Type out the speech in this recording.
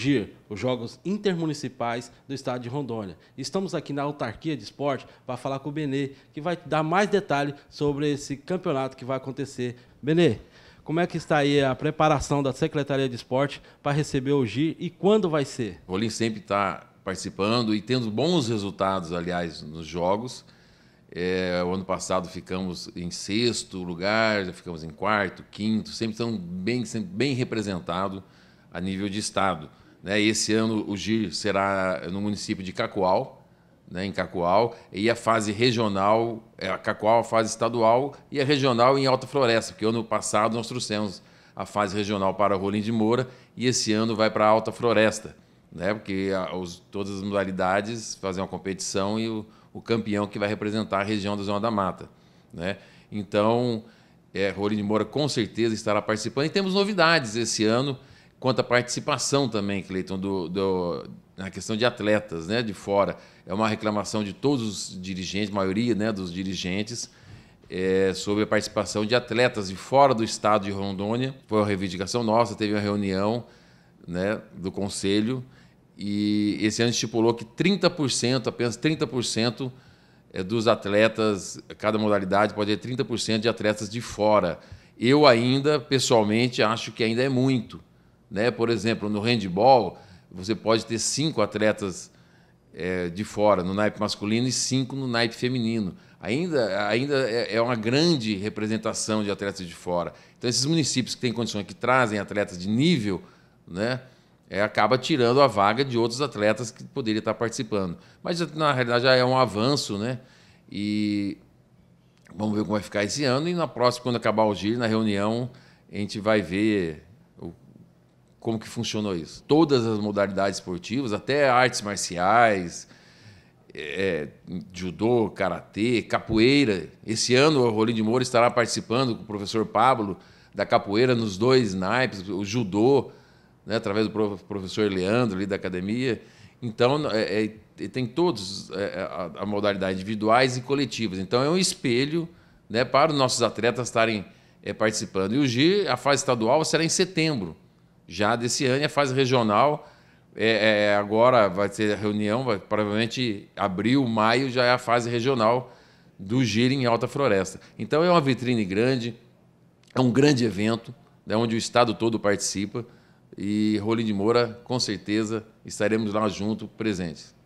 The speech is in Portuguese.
GIR, os Jogos Intermunicipais do Estado de Rondônia. Estamos aqui na Autarquia de Esporte para falar com o Benê, que vai dar mais detalhes sobre esse campeonato que vai acontecer. Benê, como é que está aí a preparação da Secretaria de Esporte para receber o GIR e quando vai ser? O Olim sempre está participando e tendo bons resultados, aliás, nos jogos. É, o ano passado ficamos em sexto lugar, já ficamos em quarto, quinto, sempre estamos bem, sempre bem representado a nível de estado. Né? Esse ano o giro será no município de Cacoal, né? em Cacoal, e a fase regional, é, a Cacoal a fase estadual e a regional em Alta Floresta, porque ano passado nós trouxemos a fase regional para Rolim de Moura e esse ano vai para Alta Floresta, né? porque os, todas as modalidades fazem uma competição e o, o campeão que vai representar a região da Zona da Mata. Né? Então, é, Rolim de Moura com certeza estará participando. E temos novidades esse ano quanto à participação também, Cleiton, do, do, na questão de atletas né, de fora. É uma reclamação de todos os dirigentes, maioria né, dos dirigentes, é, sobre a participação de atletas de fora do estado de Rondônia. Foi uma reivindicação nossa, teve uma reunião né, do conselho e esse ano estipulou que 30%, apenas 30% é, dos atletas, cada modalidade pode ter 30% de atletas de fora. Eu ainda, pessoalmente, acho que ainda é muito né? Por exemplo, no handball, você pode ter cinco atletas é, de fora no naipe masculino e cinco no naipe feminino. Ainda, ainda é, é uma grande representação de atletas de fora. Então, esses municípios que têm condições, que trazem atletas de nível, né, é, acaba tirando a vaga de outros atletas que poderiam estar participando. Mas, na realidade, já é um avanço, né? E vamos ver como vai ficar esse ano. E na próxima, quando acabar o giro, na reunião, a gente vai ver como que funcionou isso? Todas as modalidades esportivas, até artes marciais, é, judô, karatê, capoeira. Esse ano o Rolim de Moura estará participando com o professor Pablo da capoeira nos dois naipes, o judô, né, através do professor Leandro ali da academia. Então, é, é, tem todos é, é, a, a modalidade individuais e coletivas. Então, é um espelho né, para os nossos atletas estarem é, participando. E o GI, a fase estadual, será em setembro já desse ano, fase regional. É, é, agora vai a reunião, vai, provavelmente abril, maio já é a fase regional do Giro em Alta Floresta. Então é uma vitrine grande, é um grande evento, né, onde o estado todo participa e Rolim de Moura, com certeza, estaremos lá junto, presentes.